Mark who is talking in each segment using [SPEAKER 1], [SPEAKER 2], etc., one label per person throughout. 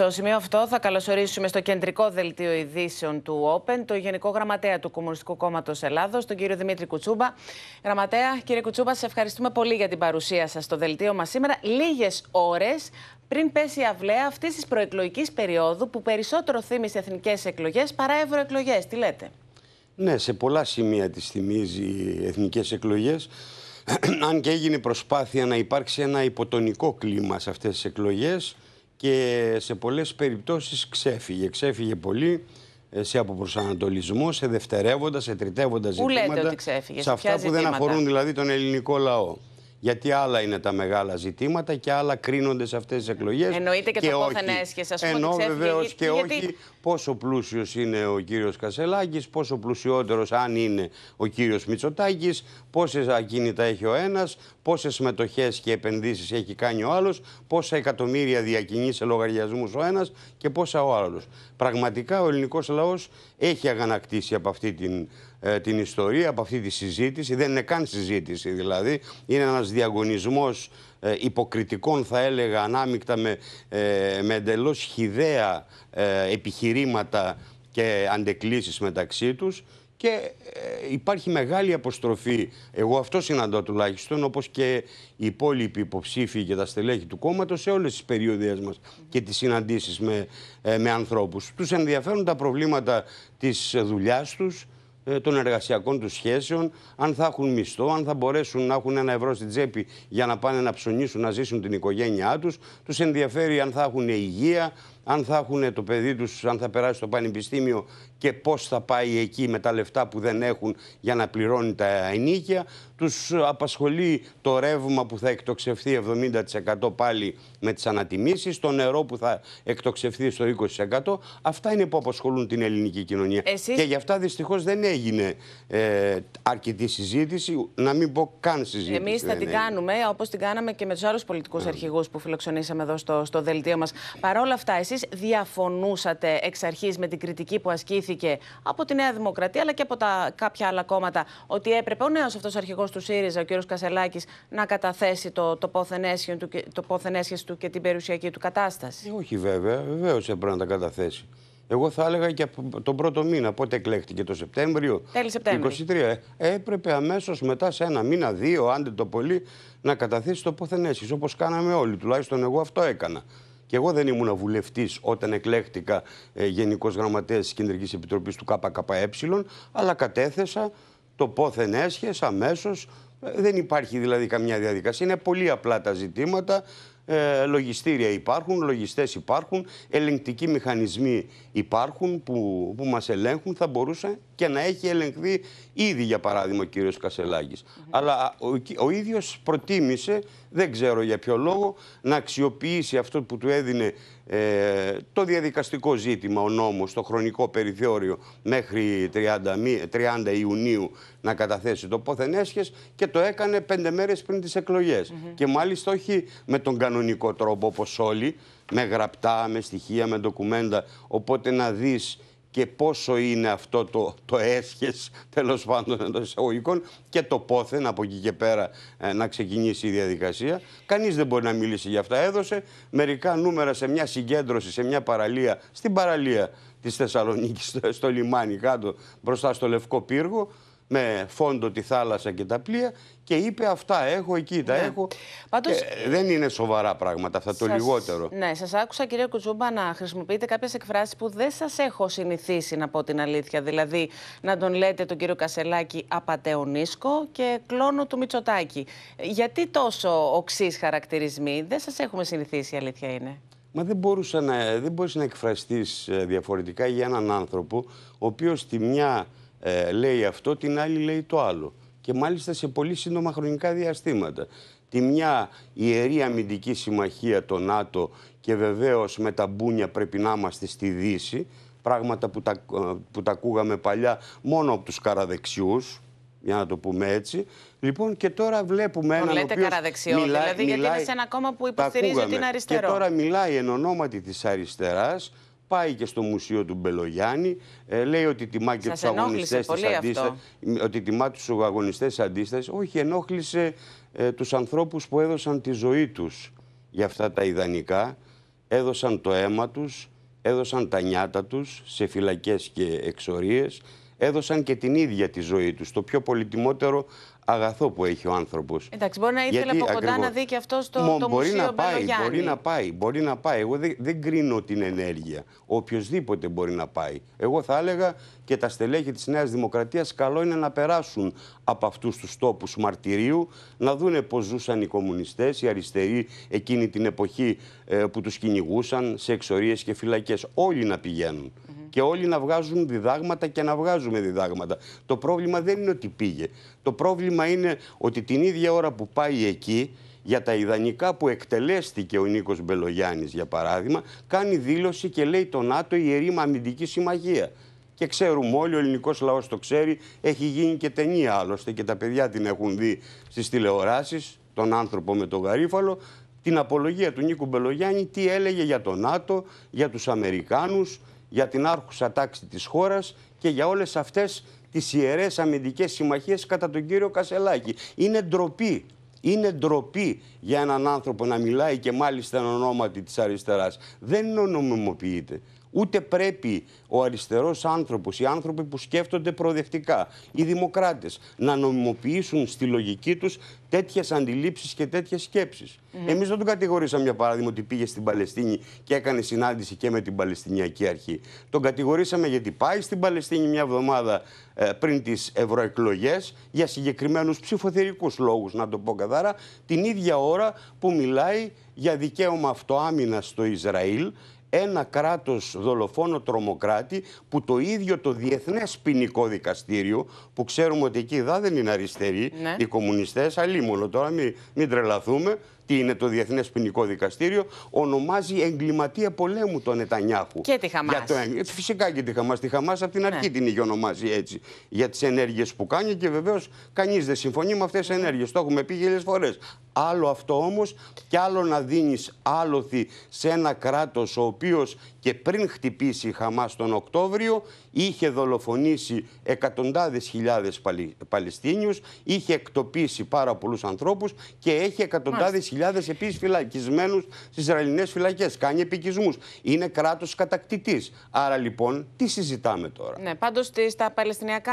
[SPEAKER 1] Στο σημείο αυτό θα καλωσορίσουμε στο κεντρικό δελτίο ειδήσεων του Open το Γενικό Γραμματέα του Κομμουνιστικού Κόμματος Ελλάδος, τον κύριο Δημήτρη Κουτσούμπα. Γραμματέα, κύριε Κουτσούμπα, σε ευχαριστούμε πολύ για την παρουσία σας στο δελτίο μας σήμερα. Λίγες ώρες πριν πέσει η αυλαία αυτής της προεκλογικής περίοδου που περισσότερο θύμισε εθνικές εκλογές, παρά ευρωεκλογές. Τι λέτε.
[SPEAKER 2] Ναι, σε πολλά σημεία τη θυμίζει εθνικές εκλογές. Αν και έγινε προσπάθεια να υπάρξει ένα υποτονικό κλίμα σε αυτές τις εκλογές, και σε πολλές περιπτώσεις ξέφυγε. Ξέφυγε πολύ ε, σε αποπροσανατολισμό, σε δευτερεύοντα, σε τριτεύοντα ζητήματα. Που λέτε ότι ξέφυγε. Σε αυτά που δεν αφορούν δηλαδή τον ελληνικό λαό. Γιατί άλλα είναι τα μεγάλα ζητήματα και άλλα κρίνονται σε αυτές τις εκλογές. Εννοείται και, και το πόθεν έσχεσαι, ας πούμε. Ενώ βεβαίω και γιατί... όχι πόσο πλούσιος είναι ο κύριος Κασελάκης, πόσο πλουσιότερος αν είναι ο κύριος Μητσοτάκης, πόσες ακίνητα έχει ο ένας, πόσες μετοχέ και επενδύσεις έχει κάνει ο άλλος, πόσα εκατομμύρια διακινεί σε λογαριασμούς ο ένας και πόσα ο άλλος. Πραγματικά ο ελληνικός λαός έχει αγανακτήσει από αυτή την ε, την ιστορία από αυτή τη συζήτηση. Δεν είναι καν συζήτηση δηλαδή. Είναι ένας διαγωνισμός ε, υποκριτικών θα έλεγα ανάμεικτα με, ε, με εντελώς χιδαία ε, επιχειρήματα και αντεκλήσεις μεταξύ τους και υπάρχει μεγάλη αποστροφή, εγώ αυτό συναντώ τουλάχιστον, όπως και οι υπόλοιποι υποψήφοι και τα στελέχη του κόμματος σε όλες τις περιοδίες μας και τις συναντήσεις με, με ανθρώπους. Τους ενδιαφέρουν τα προβλήματα της δουλειάς τους, ε, των εργασιακών τους σχέσεων, αν θα έχουν μισθό, αν θα μπορέσουν να έχουν ένα ευρώ στην τσέπη για να πάνε να ψωνίσουν, να ζήσουν την οικογένειά τους. Τους ενδιαφέρει αν θα έχουν υγεία, αν θα έχουν το παιδί τους, αν θα περάσει στο πανεπιστήμιο και πώς θα πάει εκεί με τα λεφτά που δεν έχουν για να πληρώνει τα ενίκια. Τους απασχολεί το ρεύμα που θα εκτοξευθεί 70% πάλι με τις ανατιμήσεις, το νερό που θα εκτοξευθεί στο 20%. Αυτά είναι που απασχολούν την ελληνική κοινωνία. Και γι' αυτά δυστυχώς δεν έγινε ε, αρκετή συζήτηση, να μην πω καν συζήτηση. Εμείς θα την
[SPEAKER 1] κάνουμε, όπως την κάναμε και με τους άλλους πολιτικούς ε. αρχηγούς που φιλοξενήσαμε εδώ στο, στο δελτίο μας. όλα αυτά, εσείς διαφωνούσατε εξ αρχής με την κριτική που ασκήθηκε από τη Νέα Δημοκρατία αλλά και από τα κάποια άλλα κόμματα ότι έπρεπε ο νέος αυτός αρχηγός του ΣΥΡΙΖΑ, ο κ. Κασελάκης, να καταθέσει το, το πόθεν του, το του και την περιουσιακή του κατάσταση.
[SPEAKER 2] Ε, όχι βέβαια, βεβαίως έπρεπε να τα καταθέσει. Εγώ θα έλεγα και από τον πρώτο μήνα, πότε εκλέχτηκε το Σεπτέμβριο.
[SPEAKER 1] Τέλη Σεπτέμβριο.
[SPEAKER 2] 23. Ε, έπρεπε αμέσως μετά, σε ένα μήνα, δύο, άντε το πολύ, να καταθέσει το Όπως κάναμε όλοι. Τουλάχιστον εγώ αυτό έκανα. Και εγώ δεν ήμουν βουλευτής όταν εκλέχτηκα ε, Γενικός Γραμματέας της Κεντρικής Επιτροπής του ΚΚΕ, αλλά κατέθεσα το πόθεν έσχεσαι αμέσως. Ε, δεν υπάρχει δηλαδή καμιά διαδικασία. Είναι πολύ απλά τα ζητήματα. Ε, λογιστήρια υπάρχουν, λογιστές υπάρχουν, ελεγκτικοί μηχανισμοί υπάρχουν που, που μας ελέγχουν, θα μπορούσε και να έχει ελεγχθεί ήδη για παράδειγμα ο κύριος Κασελάκης. Αλλά ο, ο ίδιος προτίμησε, δεν ξέρω για ποιο λόγο, να αξιοποιήσει αυτό που του έδινε ε, το διαδικαστικό ζήτημα, ο νόμος, το χρονικό περιθώριο μέχρι 30, 30 Ιουνίου να καταθέσει το πόθεν και το έκανε πέντε μέρες πριν τις εκλογές. Και μάλιστα όχι με τον κανονικό τρόπο όπως όλοι, με γραπτά, με στοιχεία, με ντοκουμέντα. Οπότε να δεις και πόσο είναι αυτό το, το έσχες τέλος πάντων εντός εισαγωγικών και το πόθεν από εκεί και πέρα ε, να ξεκινήσει η διαδικασία. Κανείς δεν μπορεί να μιλήσει για αυτά. Έδωσε μερικά νούμερα σε μια συγκέντρωση, σε μια παραλία, στην παραλία της Θεσσαλονίκης, στο, στο λιμάνι κάτω μπροστά στο Λευκό Πύργο, με φόντο τη θάλασσα και τα πλοία και είπε αυτά έχω εκεί, τα ναι. έχω. Πάντως, ε, δεν είναι σοβαρά πράγματα αυτά, το λιγότερο.
[SPEAKER 1] Ναι, σας άκουσα κύριε Κουτσούμπα να χρησιμοποιείτε κάποιες εκφράσεις που δεν σας έχω συνηθίσει να πω την αλήθεια. Δηλαδή να τον λέτε τον κύριο Κασελάκη απατεωνίσκο και κλόνο του Μητσοτάκη. Γιατί τόσο οξύς χαρακτηρισμοί, δεν σας έχουμε συνηθίσει η αλήθεια είναι.
[SPEAKER 2] Μα δεν, μπορούσα να, δεν μπορείς να εκφραστείς ε, διαφορετικά για έναν άνθρωπο ο οποίος στη μια ε, λέει αυτό, την άλλη λέει το άλλο. Και μάλιστα σε πολύ σύντομα χρονικά διαστήματα. Τη μια ιερή αμυντική συμμαχία το ΝΑΤΟ και βεβαίως με τα μπούνια πρέπει να είμαστε στη Δύση, πράγματα που τα, ε, που τα ακούγαμε παλιά μόνο από τους καραδεξιούς, για να το πούμε έτσι. Λοιπόν, και τώρα βλέπουμε έναν. Λέτε καραδεξιό, δηλαδή, γιατί είναι σε ένα
[SPEAKER 1] κόμμα που υποστηρίζει την αριστερό. Και τώρα
[SPEAKER 2] μιλάει εν ονόματι της αριστεράς Πάει και στο μουσείο του Μπελογιάννη, ε, λέει ότι τιμά και του αγωνιστές της αντίσταση. Ότι τιμά τους αγωνιστές αντίσταση. Όχι, ενόχλησε ε, τους ανθρώπους που έδωσαν τη ζωή τους για αυτά τα ιδανικά. Έδωσαν το αίμα τους, έδωσαν τα νιάτα τους σε φυλακές και εξορίες. Έδωσαν και την ίδια τη ζωή τους. Το πιο πολυτιμότερο αγαθό που έχει ο άνθρωπος.
[SPEAKER 1] Εντάξει, μπορεί να ήθελε από κοντά να δει και αυτό το, μπορεί να πάει, Μπορεί να
[SPEAKER 2] πάει, μπορεί να πάει. Εγώ δεν, δεν κρίνω την ενέργεια. Οποιοδήποτε μπορεί να πάει. Εγώ θα έλεγα και τα στελέχη της Νέας Δημοκρατίας καλό είναι να περάσουν από αυτούς τους τόπους μαρτυρίου, να δούνε πώς ζούσαν οι κομμουνιστές, οι αριστεροί εκείνη την εποχή ε, που τους κυνηγούσαν σε εξορίες και φυλακές. Όλοι να πηγαίνουν και όλοι να βγάζουν διδάγματα και να βγάζουμε διδάγματα. Το πρόβλημα δεν είναι ότι πήγε. Το πρόβλημα είναι ότι την ίδια ώρα που πάει εκεί, για τα ιδανικά που εκτελέστηκε ο Νίκος Μπελογιάννης, για παράδειγμα, κάνει δήλωση και λέει το ΝΑΤΟ ιερή αμυντική συμμαχία. Και ξέρουμε όλοι, ο ελληνικός λαός το ξέρει, έχει γίνει και ταινία άλλωστε και τα παιδιά την έχουν δει στις τηλεοράσεις, τον άνθρωπο με τον γαρίφαλο, την απολογία του Νίκου Μπελογιάννη, τι έλεγε για τον ΝΑΤΟ, για τους Αμερικάνους, για την άρχουσα τάξη της χώρας και για όλες αυτές τις ιερές αμυντικές συμμαχίες κατά τον κύριο Κασελάκη. Είναι ντροπή. Είναι ντροπή για έναν άνθρωπο να μιλάει και μάλιστα εν ονόματι της αριστεράς. Δεν νομιμοποιείται. Ούτε πρέπει ο αριστερός άνθρωπος, οι άνθρωποι που σκέφτονται προοδευτικά, οι δημοκράτες, να νομιμοποιήσουν στη λογική τους τέτοιες αντιλήψεις και τέτοιες σκέψεις. Mm. Εμείς δεν τον κατηγορήσαμε, για παράδειγμα, ότι πήγε στην Παλαιστίνη και έκανε συνάντηση και με την Παλαιστινιακή Αρχή. Τον κατηγορήσαμε γιατί πάει στην Παλαιστίνη μια εβδομάδα ε, πριν τις ευρωεκλογές για συγκεκριμένους ψηφοθερικούς λόγους, να το πω καθαρά, την ίδια ώρα που μιλάει για δικαίωμα αυτοάμυνας στο Ισραήλ ένα κράτος δολοφόνο τρομοκράτη που το ίδιο το Διεθνές Ποινικό Δικαστήριο που ξέρουμε ότι εκεί δεν είναι αριστεροί ναι. οι κομμουνιστές, αλλήμωνο τώρα μην, μην τρελαθούμε τι είναι το Διεθνές Ποινικό Δικαστήριο, ονομάζει εγκληματία πολέμου τον Νετανιάχου. Και τη Χαμάς. Το... Φυσικά και τη Χαμάς. Τη Χαμάς από την ναι. αρχή την είχε ονομάζει έτσι. Για τις ενέργειες που κάνει και βεβαίως κανείς δεν συμφωνεί με αυτές τις ενέργειες. Το έχουμε πει χίλιες φορές. Άλλο αυτό όμως και άλλο να δίνεις άλοθη σε ένα κράτος ο οποίος και πριν χτυπήσει η Χαμάς τον Οκτώβριο είχε δολοφονήσει εκατοντάδες χιλιάδες Παλαιστίνιους, είχε εκτοπίσει πάρα πολλούς ανθρώπους και έχει εκατοντάδες Μάλιστα. χιλιάδες επίσης φυλακισμένους στις Ισραηλινές φυλακές. Κάνει επικισμούς. Είναι κράτος κατακτητής. Άρα λοιπόν τι συζητάμε τώρα.
[SPEAKER 1] Ναι, πάντως στα Παλαιστινιακά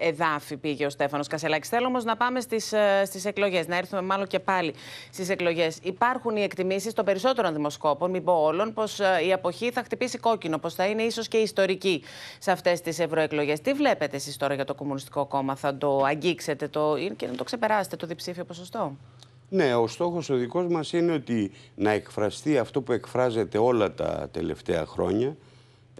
[SPEAKER 1] ε, εδάφη πήγε ο Στέφανος Κασελάκης. Θέλω όμως να πάμε στις, ε, στις εκλογές, να έρθουμε μάλλον και πάλι στις εκλογές. Υπάρχουν οι εκτιμήσεις των περισσότερων δημοσκόπων, μην πω όλων, πως ε, η αποχή θα χτυπήσει κόκκινο, πως θα είναι ίσως και ιστορική σε αυτές τις ευρωεκλογές. Τι βλέπετε εσείς τώρα για το Κομμουνιστικό Κόμμα, θα το αγγίξετε το... ή να το ξεπεράσετε το διψήφιο ποσοστό.
[SPEAKER 2] Ναι, ο στόχος ο δικός μας είναι ότι να εκφραστεί αυτό που εκφράζεται όλα τα τελευταία χρόνια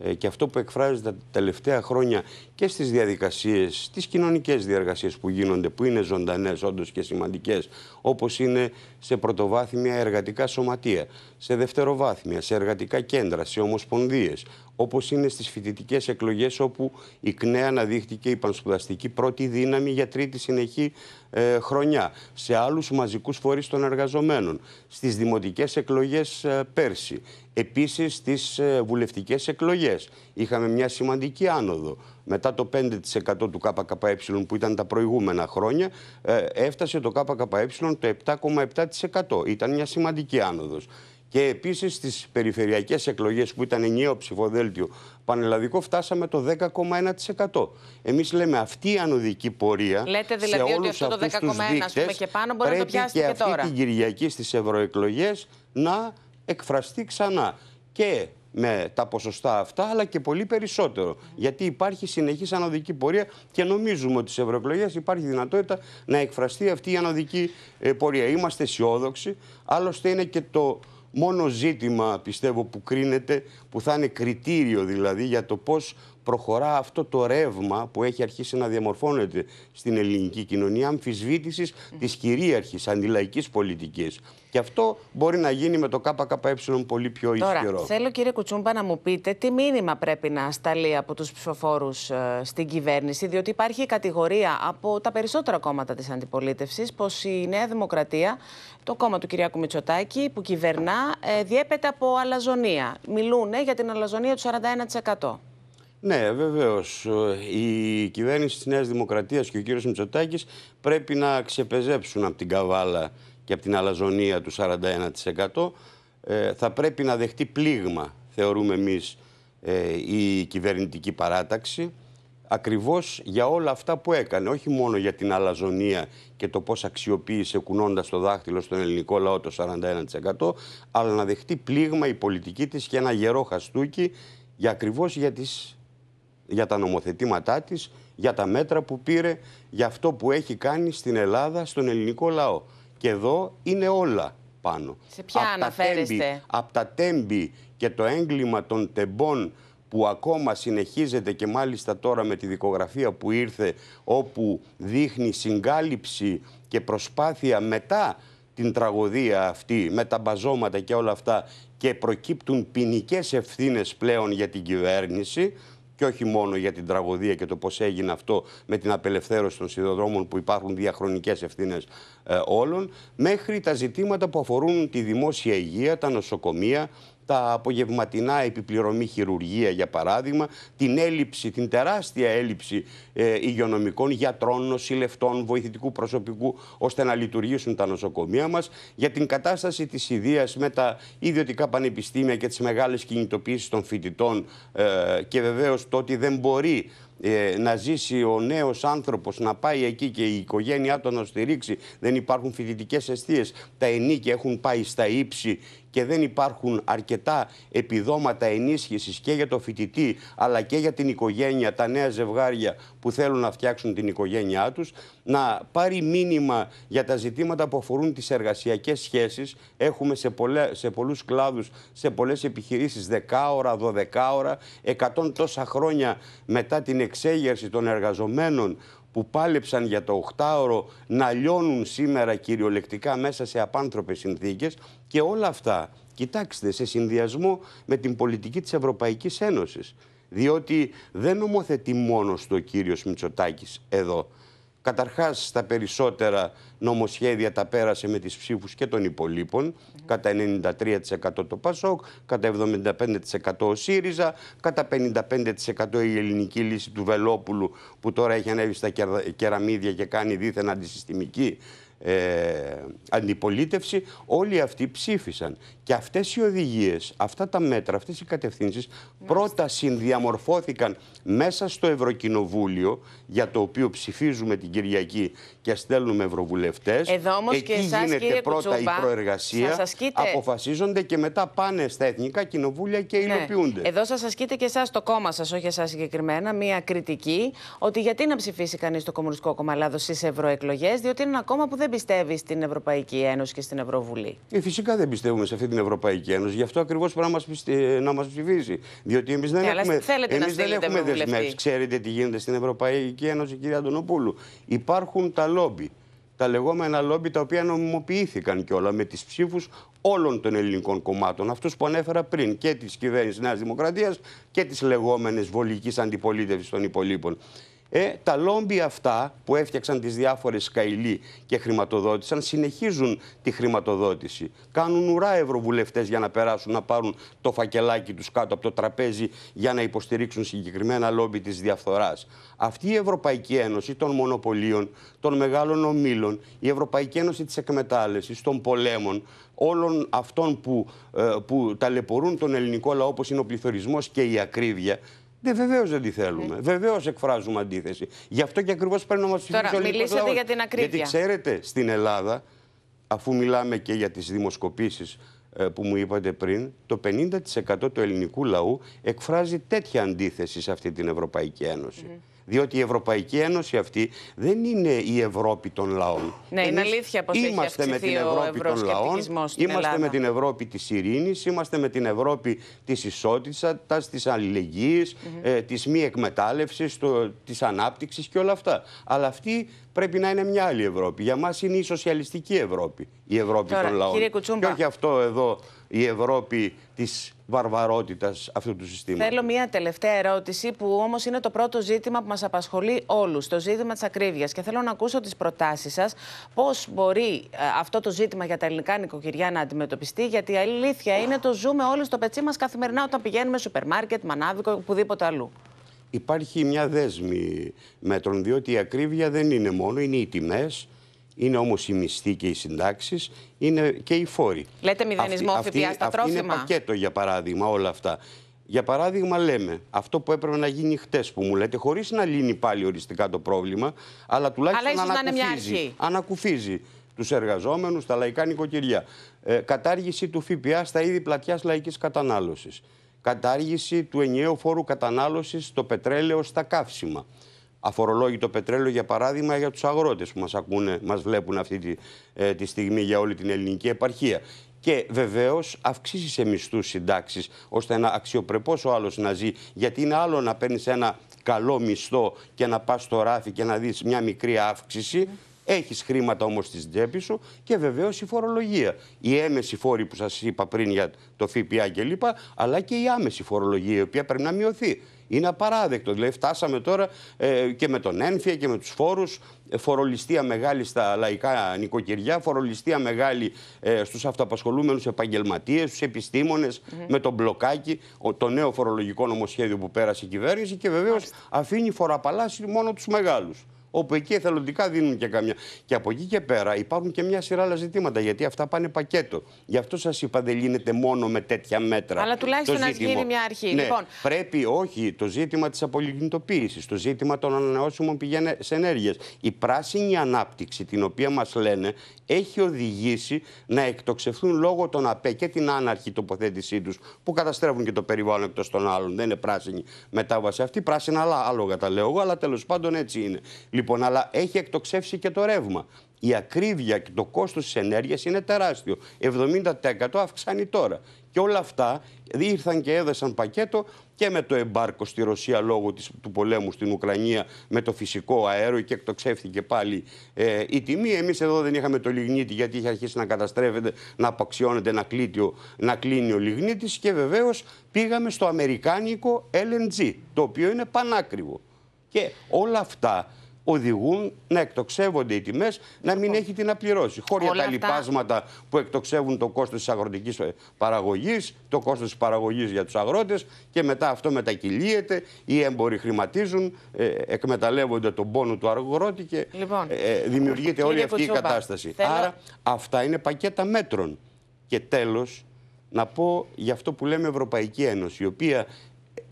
[SPEAKER 2] ε, και αυτό που εκφράζεται τα τελευταία χρόνια και στις διαδικασίες, στις κοινωνικές διαργασίες που γίνονται, που είναι ζωντανές όντως και σημαντικές, όπως είναι σε πρωτοβάθμια εργατικά σωματεία, σε δευτεροβάθμια, σε εργατικά κέντρα, σε ομοσπονδίες, όπως είναι στις φοιτητικές εκλογές όπου η ΚΝΕ αναδείχτηκε η πανσπουδαστική πρώτη δύναμη για τρίτη συνεχή ε, χρονιά, σε άλλους μαζικούς φορείς των εργαζομένων, στις δημοτικές εκλογές ε, πέρσι, επίσης στις ε, βουλευτικές εκλογές είχαμε μια σημαντική άνοδο. Μετά το 5% του ΚΚΕ που ήταν τα προηγούμενα χρόνια, ε, έφτασε το ΚΚΕ το 7,7%. Ήταν μια σημαντική άνοδος. Και επίσης στις περιφερειακές εκλογές που ήταν ενιαίο ψηφοδέλτιο πανελλαδικό, φτάσαμε το 10,1%. Εμείς λέμε αυτή η ανωδική πορεία. Λέτε δηλαδή σε όλους ότι αυτό το 10,1% και πάνω μπορεί να το πιάσει και, τώρα. Πρέπει και αυτή την Κυριακή στις ευρωεκλογές να εκφραστεί ξανά. Και με τα ποσοστά αυτά, αλλά και πολύ περισσότερο. Γιατί υπάρχει συνεχή ανωδική πορεία και νομίζουμε ότι στι ευρωεκλογές υπάρχει δυνατότητα να εκφραστεί αυτή η ανωδική ε, πορεία. Είμαστε αισιόδοξοι. Άλλωστε, είναι και το μόνο ζήτημα, πιστεύω, που κρίνεται, που θα είναι κριτήριο δηλαδή για το πώς προχωρά αυτό το ρεύμα που έχει αρχίσει να διαμορφώνεται στην ελληνική κοινωνία αμφισβήτησης της κυρίαρχης αντιλαϊκής πολιτικής. Και αυτό μπορεί να γίνει με το ΚΚΕ πολύ πιο ισχυρό. Θέλω
[SPEAKER 1] κύριε Κουτσούμπα να μου πείτε τι μήνυμα πρέπει να σταλεί από τους ψηφοφόρους ε, στην κυβέρνηση, διότι υπάρχει η κατηγορία από τα περισσότερα κόμματα της αντιπολίτευσης, πως η Νέα Δημοκρατία, το κόμμα του Κυριάκου Μητσοτάκη που κυβερνά, ε, διέπεται από αλαζονία. Μιλούν για την αλαζονία του 41%.
[SPEAKER 2] Ναι, βεβαίως. Ε, η κυβέρνηση της Νέας Δημοκρατίας και ο κύριος Μητσοτάκης πρέπει να ξεπεζέψουν από την καβάλα και από την αλαζονία του 41%. Ε, θα πρέπει να δεχτεί πλήγμα, θεωρούμε εμείς, ε, η κυβερνητική παράταξη. Ακριβώς για όλα αυτά που έκανε. Όχι μόνο για την αλαζονία και το πώς αξιοποίησε κουνώντας το δάχτυλο στον ελληνικό λαό το 41%, αλλά να δεχτεί πλήγμα η πολιτική της και ένα γερό χαστούκι για ακριβώς για τις για τα νομοθετήματά της, για τα μέτρα που πήρε, για αυτό που έχει κάνει στην Ελλάδα, στον ελληνικό λαό. Και εδώ είναι όλα πάνω. Σε ποια αναφέρεστε. Από τα τέμπη και το έγκλημα των τεμπών που ακόμα συνεχίζεται και μάλιστα τώρα με τη δικογραφία που ήρθε όπου δείχνει συγκάλυψη και προσπάθεια μετά την τραγωδία αυτή με τα μπαζώματα και όλα αυτά και προκύπτουν ποινικές ευθύνες πλέον για την κυβέρνηση και όχι μόνο για την τραγωδία και το πώς έγινε αυτό με την απελευθέρωση των σιδηροδρόμων που υπάρχουν διαχρονικές ευθύνες ε, όλων, μέχρι τα ζητήματα που αφορούν τη δημόσια υγεία, τα νοσοκομεία, τα απογευματινά επιπληρωμή χειρουργία για παράδειγμα, την έλλειψη, την τεράστια έλλειψη ε, υγειονομικών γιατρών, νοσηλευτών, βοηθητικού προσωπικού ώστε να λειτουργήσουν τα νοσοκομεία μας, για την κατάσταση της ιδίας με τα ιδιωτικά πανεπιστήμια και τις μεγάλες κινητοποιήσεις των φοιτητών ε, και βεβαίως το ότι δεν μπορεί ε, να ζήσει ο νέος άνθρωπος, να πάει εκεί και η οικογένειά του να στηρίξει. Δεν υπάρχουν φοιτητικές αιστείες. Τα ενίκια έχουν πάει στα ύψη και δεν υπάρχουν αρκετά επιδόματα ενίσχυσης και για το φοιτητή αλλά και για την οικογένεια, τα νέα ζευγάρια που θέλουν να φτιάξουν την οικογένειά τους να πάρει μήνυμα για τα ζητήματα που αφορούν τις εργασιακές σχέσεις. Έχουμε σε, πολλέ, σε πολλούς κλάδους, σε πολλές επιχειρήσεις 10 ώρα, 12 ώρα, 100 τόσα χρόνια μετά την εξέγερση των εργαζομένων που πάλεψαν για το 8ωρο να λιώνουν σήμερα κυριολεκτικά μέσα σε απάνθρωπες συνθήκες και όλα αυτά, κοιτάξτε, σε συνδυασμό με την πολιτική της Ευρωπαϊκής Ένωσης. Διότι δεν νομοθετεί μόνος το κύριος Μητσοτάκης εδώ. Καταρχάς, τα περισσότερα νομοσχέδια τα πέρασε με τις ψήφους και των υπολείπων, κατά 93% το ΠΑΣΟΚ, κατά 75% ο ΣΥΡΙΖΑ, κατά 55% η ελληνική λύση του Βελόπουλου που τώρα έχει ανέβει στα κεραμίδια και κάνει δίθεν αντισυστημική ε, αντιπολίτευση, όλοι αυτοί ψήφισαν. Και αυτές οι οδηγίες, αυτά τα μέτρα, αυτές οι κατευθύνσεις πρώτα συνδιαμορφώθηκαν μέσα στο Ευρωκοινοβούλιο για το οποίο ψηφίζουμε την Κυριακή και στέλνουμε ευρωβουλευτές. Εδώ όμως Εκεί και εσάς, γίνεται κύριε πρώτα η προεργασία, σας αποφασίζονται και μετά πάνε στα εθνικά κοινοβούλια και ναι. υλοποιούνται.
[SPEAKER 1] Εδώ σας ασκείτε και εσάς το κόμμα σας, όχι εσάς συγκεκριμένα, μία κριτική ότι γιατί να ψηφίσει κανείς το Κομμουνιστικό Κόμμα Ελλάδος στις ευρωεκλογές, διότι είναι ένα κόμμα που δεν δεν πιστεύει στην Ευρωπαϊκή Ένωση και στην Ευρωβουλή.
[SPEAKER 2] Ε, φυσικά δεν πιστεύουμε σε αυτή την Ευρωπαϊκή Ένωση. Γι' αυτό ακριβώς πρέπει να μας ψηφίσει. Διότι εμείς δεν έχουμε, εμείς δεν ε, έχουμε δεσμεύσει. Ξέρετε τι γίνεται στην Ευρωπαϊκή Ένωση, κύριε Αντωνοπούλου. Υπάρχουν τα λόμπι τα λεγόμενα λόμπι τα οποία νομιμοποιήθηκαν κιόλας με τις ψήφους όλων των ελληνικών κομμάτων. αυτούς που ανέφερα πριν και της κυβέρνησης Νέας Δημοκρατίας και της λεγόμενης βολικής αντιπολίτευσης των υπολείπων. Ε, τα λόμπι αυτά που έφτιαξαν τις διάφορες καηλοί και χρηματοδότησαν συνεχίζουν τη χρηματοδότηση. Κάνουν ουρά ευρωβουλευτές για να περάσουν να πάρουν το φακελάκι τους κάτω από το τραπέζι για να υποστηρίξουν συγκεκριμένα λόμπι της διαφθοράς. Αυτή η Ευρωπαϊκή Ένωση των μονοπωλίων, των μεγάλων ομίλων, η Ευρωπαϊκή Ένωση της εκμετάλλευσης, των πολέμων, όλων αυτών που, ε, που ταλαιπωρούν τον ελληνικό λαό όπως είναι ο πληθωρισμός και η ακρίβεια, ναι, ε, βεβαίως δεν τη θέλουμε. Mm. Ε. Βεβαίως εκφράζουμε αντίθεση. Γι' αυτό και ακριβώς πρέπει να μας ψηφίσει ο Μιλήσατε λαός. για την ακρίβεια. Γιατί ξέρετε, στην Ελλάδα, αφού μιλάμε και για τις δημοσκοπήσεις ε, που μου είπατε πριν, το 50% του ελληνικού λαού εκφράζει τέτοια αντίθεση σε αυτή την Ευρωπαϊκή Ένωση. Διότι η Ευρωπαϊκή Ένωση αυτή δεν είναι η Ευρώπη των λαών. Ναι,
[SPEAKER 1] Εμείς είναι αλήθεια πως είμαστε έχει με την Ευρώπη των λαών, είμαστε με την
[SPEAKER 2] Ευρώπη της ειρήνης, είμαστε με την Ευρώπη της ισότητας, της αλληλεγγύης, mm -hmm. ε, της μη εκμετάλλευσης, τη της και όλα αυτά. Αλλά αυτή πρέπει να είναι μια άλλη Ευρώπη. Για μας είναι η σοσιαλιστική Ευρώπη, η Ευρώπη Τώρα, των λαών. και όχι αυτό εδώ η Ευρώπη της βαρβαρότητας αυτού του συστήματος. Θέλω
[SPEAKER 1] μια τελευταία ερώτηση που όμως είναι το πρώτο ζήτημα που μας απασχολεί όλους, το ζήτημα της ακρίβειας. Και θέλω να ακούσω τις προτάσεις σας, πώς μπορεί ε, αυτό το ζήτημα για τα ελληνικά νοικοκυριά να αντιμετωπιστεί, γιατί η αλήθεια είναι το ζούμε όλοι στο πετσί μας καθημερινά όταν πηγαίνουμε σούπερ μάρκετ, μανάβικο, οπουδήποτε αλλού.
[SPEAKER 2] Υπάρχει μια δέσμη μέτρων, διότι η ακρίβεια δεν είναι μόνο, είναι οι τιμές, είναι όμως οι μισθοί και οι συντάξεις, είναι και οι φόροι.
[SPEAKER 1] Λέτε μηδενισμό ΦΠΑ στα τρόφιμα. Είναι πακέτο
[SPEAKER 2] για παράδειγμα όλα αυτά. Για παράδειγμα, λέμε αυτό που έπρεπε να γίνει χτες που μου λέτε, χωρίς να λύνει πάλι οριστικά το πρόβλημα, αλλά τουλάχιστον αλλά ανακουφίζει, να ανακουφίζει τους εργαζόμενους, τα λαϊκά νοικοκυριά. Ε, κατάργηση του ΦΠΑ στα είδη πλατιάς λαϊκής κατανάλωσης. Κατάργηση του ενιαίου φόρου κατανάλωσης στο πετρέλαιο, στα καύσιμα αφορολόγητο πετρέλαιο, για παράδειγμα, για τους αγρότες που μας ακούνε, μας βλέπουν αυτή τη, ε, τη στιγμή για όλη την ελληνική επαρχία. Και βεβαίως αυξήσεις σε μισθούς συντάξεις, ώστε να αξιοπρεπώς ο άλλος να ζει. Γιατί είναι άλλο να παίρνεις ένα καλό μισθό και να πας στο ράφι και να δεις μια μικρή αύξηση. Έχεις χρήματα όμως στη τσέπη σου και βεβαίως η φορολογία. Η έμεση φόρη που σας είπα πριν για το ΦΠΑ κλπ. Αλλά και η άμεση φορολογία, η οποία πρέπει να μειωθεί. Είναι απαράδεκτο. Δηλαδή, φτάσαμε τώρα ε, και με τον ένφια και με τους φόρους. Ε, φορολιστία μεγάλη στα λαϊκά νοικοκυριά, φορολιστία μεγάλη ε, στους αυτοαπασχολούμενους επαγγελματίες, στου επιστήμονε, με τον μπλοκάκι, το νέο φορολογικό νομοσχέδιο που πέρασε η κυβέρνηση και βεβαίως αφήνει φοροαπαλάση μόνο τους μεγάλους όπου εκεί εθελοντικά δίνουν και καμιά. Και από εκεί και πέρα υπάρχουν και μια σειρά άλλα ζητήματα, γιατί αυτά πάνε πακέτο. Γι' αυτό σας είπα δεν λύνεται μόνο με τέτοια μέτρα. Αλλά τουλάχιστον να γίνει μια αρχή. Ναι, λοιπόν. Πρέπει όχι το ζήτημα της απολυκνητοποίηση, το ζήτημα των ανανεώσιμων πηγαίνει σε ενέργειες. Η πράσινη ανάπτυξη, την οποία μας λένε, έχει οδηγήσει να εκτοξευθούν λόγω των ΑΠΕ και την άναρχη τοποθέτησή τους, που καταστρέφουν και το περιβάλλον εκτός των άλλων. Δεν είναι πράσινη μετάβαση αυτή, πράσινα άλογα τα λέω εγώ, αλλά τέλος πάντων έτσι είναι. Λοιπόν, αλλά έχει εκτοξεύσει και το ρεύμα. Η ακρίβεια και το κόστος της ενέργειας είναι τεράστιο. 70% αυξάνει τώρα. Και όλα αυτά ήρθαν και έδεσαν πακέτο και με το εμπάρκο στη Ρωσία λόγω της, του πολέμου στην Ουκρανία με το φυσικό αέριο και εκτοξεύθηκε πάλι ε, η τιμή. Εμείς εδώ δεν είχαμε το λιγνίτη γιατί είχε αρχίσει να καταστρέφεται, να απαξιώνεται, να, κλίτιο, να κλείνει ο λιγνίτης και βεβαίως πήγαμε στο αμερικάνικο LNG, το οποίο είναι πανάκριβο. Και όλα αυτά οδηγούν να εκτοξεύονται οι τιμές, να μην έχει την να πληρώσει. Χώρια τα λοιπάσματα που εκτοξεύουν το κόστος της αγροτικής παραγωγής, το κόστος της παραγωγής για τους αγρότες και μετά αυτό μετακυλίεται. Οι έμποροι χρηματίζουν, ε, εκμεταλλεύονται τον πόνο του αγρότη και λοιπόν, ε, δημιουργείται όλη αυτή η κατάσταση. Άρα αυτά είναι πακέτα μέτρων. Και τέλος, να πω για αυτό που λέμε Ευρωπαϊκή Ένωση, η οποία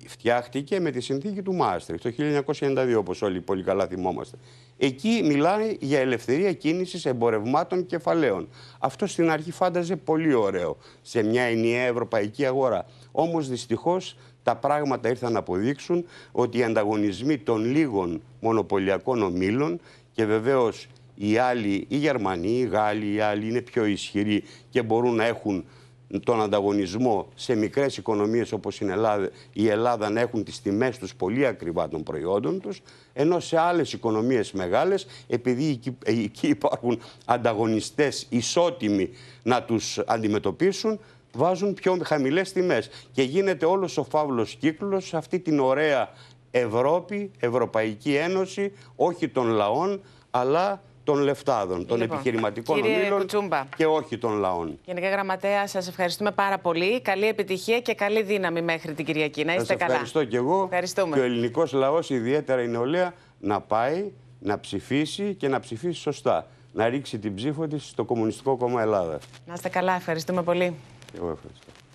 [SPEAKER 2] φτιάχτηκε με τη συνθήκη του Μάστρικ το 1992, όπως όλοι πολύ καλά θυμόμαστε. Εκεί μιλάει για ελευθερία κίνησης εμπορευμάτων κεφαλαίων. Αυτό στην αρχή φάνταζε πολύ ωραίο σε μια ενιαία ευρωπαϊκή αγορά. Όμως δυστυχώς τα πράγματα ήρθαν να αποδείξουν ότι οι ανταγωνισμοί των λίγων μονοπωλιακών ομίλων και βεβαίως οι άλλοι, οι Γερμανοί, οι Γάλλοι, οι άλλοι είναι πιο ισχυροί και μπορούν να έχουν τον ανταγωνισμό σε μικρές οικονομίες όπως η Ελλάδα, η Ελλάδα να έχουν τις τιμές τους πολύ ακριβά των προϊόντων τους, ενώ σε άλλες οικονομίες μεγάλες, επειδή εκεί υπάρχουν ανταγωνιστές ισότιμοι να τους αντιμετωπίσουν, βάζουν πιο χαμηλές τιμές. Και γίνεται όλος ο φαύλος κύκλος σε αυτή την ωραία Ευρώπη, Ευρωπαϊκή Ένωση, όχι των λαών, αλλά των λεφτάδων, των λοιπόν, επιχειρηματικών ομίλων και όχι των λαών.
[SPEAKER 1] Γενικά Γραμματέα, σας ευχαριστούμε πάρα πολύ. Καλή επιτυχία και καλή δύναμη μέχρι την Κυριακή. Να είστε σας καλά. Ευχαριστώ
[SPEAKER 2] και εγώ. Και ο ελληνικός λαός, ιδιαίτερα η νεολαία, να πάει να ψηφίσει και να ψηφίσει σωστά. Να ρίξει την ψήφο της στο Κομμουνιστικό Κόμμα Ελλάδας.
[SPEAKER 1] Να είστε καλά. Ευχαριστούμε πολύ.
[SPEAKER 2] ευχαριστώ.